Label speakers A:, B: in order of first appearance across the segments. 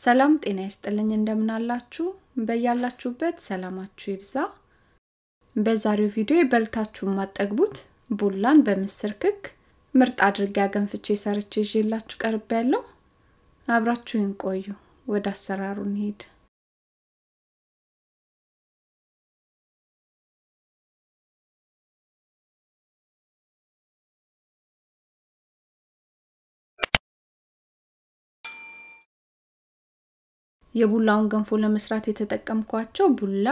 A: ሰላም ጤና ይስጥልኝ እንደምናላችሁ በያላችሁበት ሰላማችሁ ይብዛ በዛሬው ቪዲዮ በልታችሁ ማጠግቡት ቡላን በምስር ክክ ምርጥ አድርጌ አገንፍቼ ሰርቼ ይዤላችሁ ቀርቤያለሁ። ያለው አብራችሁን
B: ቆዩ ወደ አሰራሩ እንሄድ
A: የቡላውን ገንፎ ለመስራት የተጠቀምኳቸው ቡላ፣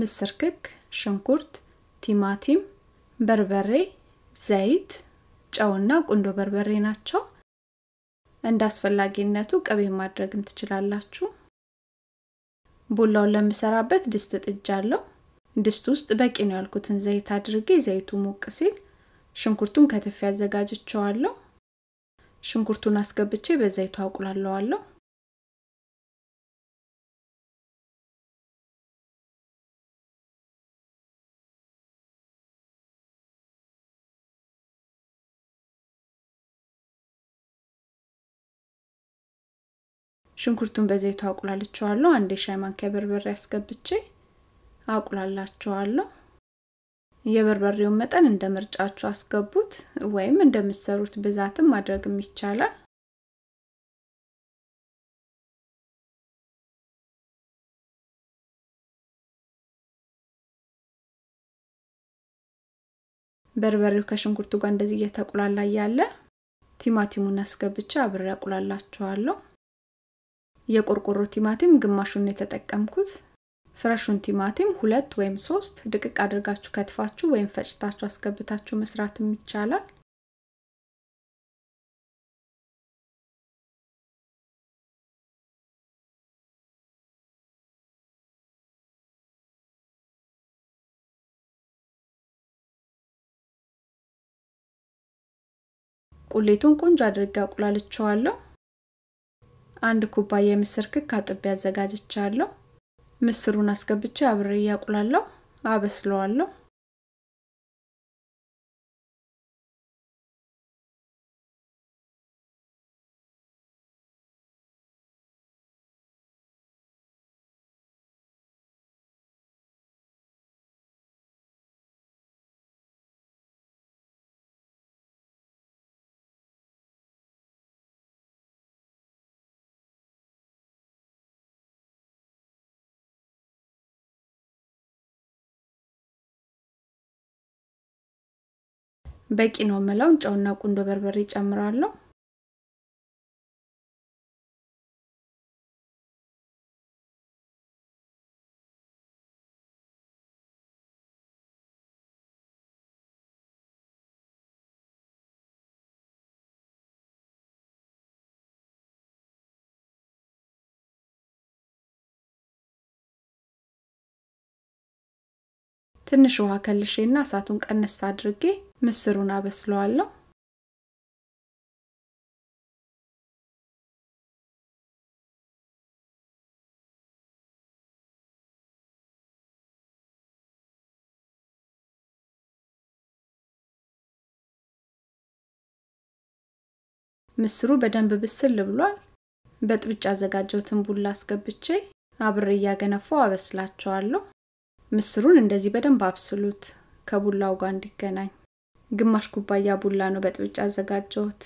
A: ምስር ክክ፣ ሽንኩርት፣ ቲማቲም፣ በርበሬ፣ ዘይት፣ ጨውና ቁንዶ በርበሬ ናቸው። እንደ አስፈላጊነቱ ቅቤ ማድረግም ትችላላችሁ። ቡላውን ለምሰራበት ድስት ጥጃለሁ። ድስት ውስጥ በቂ ነው ያልኩትን ዘይት አድርጌ ዘይቱ ሞቅ ሲል ሽንኩርቱን ከትፌ አዘጋጅቸዋለሁ። ሽንኩርቱን አስገብቼ በዘይቱ አቁላለዋለሁ። ሽንኩርቱን በዘይቱ አቁላልቸዋለሁ። አንድ የሻይ ማንኪያ በርበሬ አስገብቼ አቁላላችኋለሁ። የበርበሬውን መጠን እንደ ምርጫችሁ አስገቡት፣ ወይም
B: እንደምትሰሩት ብዛትም ማድረግም ይቻላል። በርበሬው ከሽንኩርቱ ጋር እንደዚህ እየተቁላላ
A: ያለ ቲማቲሙን አስገብቼ አብሬ አቁላላችኋለሁ። የቆርቆሮ ቲማቲም ግማሹን የተጠቀምኩት ፍረሹን ቲማቲም ሁለት ወይም ሶስት ድቅቅ አድርጋችሁ ከትፋችሁ ወይም ፈጭታችሁ አስገብታችሁ መስራትም ይቻላል። ቁሌቱን ቆንጆ አድርጌ አቁላልቸዋለሁ። አንድ ኩባያ የምስር ክክ አጥቤ አዘጋጅቻለሁ። ምስሩን አስገብቼ አብሬ እያቁላለሁ፣
B: አበስለዋለሁ።
C: በቂ ነው የምለው። ጨውና ቁንዶ በርበሬ ጨምራለሁ። ትንሽ ውሃ ከልሼና እሳቱን ቀነስ አድርጌ ምስሩን አበስለዋለሁ።
B: ምስሩ በደንብ ብስል ብሏል። በጥብጭ
A: ያዘጋጀሁትን ቡላ አስገብቼ አብሬ እያገነፈው አበስላቸዋለሁ። ምስሩን እንደዚህ በደንብ አብስሉት ከቡላው ጋር እንዲገናኝ። ግማሽ ኩባያ ቡላ ነው
B: በጥብጫ አዘጋጀሁት።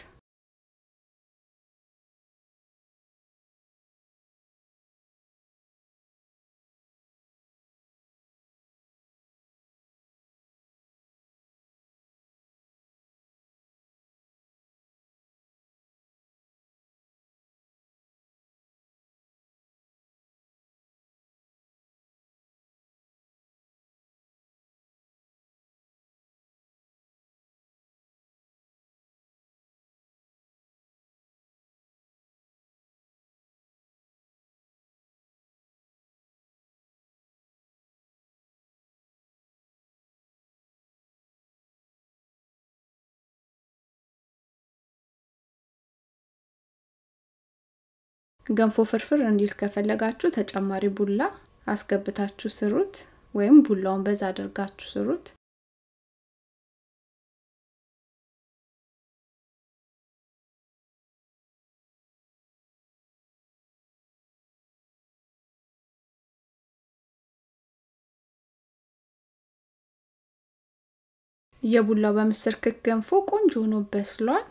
B: ገንፎ ፍርፍር እንዲል ከፈለጋችሁ ተጨማሪ ቡላ አስገብታችሁ ስሩት ወይም ቡላውን በዛ አድርጋችሁ ስሩት። የቡላው በምስር ክክ ገንፎ ቆንጆ ሆኖ
A: በስሏል።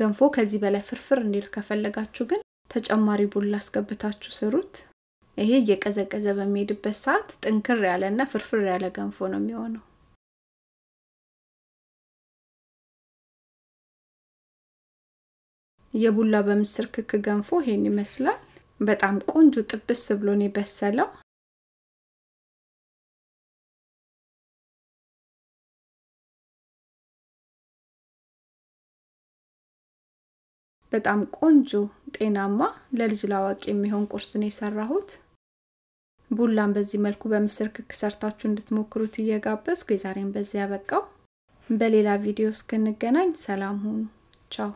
A: ገንፎ ከዚህ በላይ ፍርፍር እንዲል ከፈለጋችሁ ግን ተጨማሪ ቡላ አስገብታችሁ ስሩት። ይሄ እየቀዘቀዘ በሚሄድበት ሰዓት ጥንክር ያለና ፍርፍር
B: ያለ ገንፎ ነው የሚሆነው። የቡላ በምስር ክክ ገንፎ ይሄን ይመስላል። በጣም ቆንጆ ጥብስ ነው የበሰለው በጣም ቆንጆ ጤናማ ለልጅ ላዋቂ
A: የሚሆን ቁርስ ነው የሰራሁት። ቡላን በዚህ መልኩ በምስር ክክ ሰርታችሁ እንድትሞክሩት እየጋበዝኩ የዛሬን በዚያ ያበቃው። በሌላ ቪዲዮ እስክንገናኝ
B: ሰላም ሁኑ። ቻው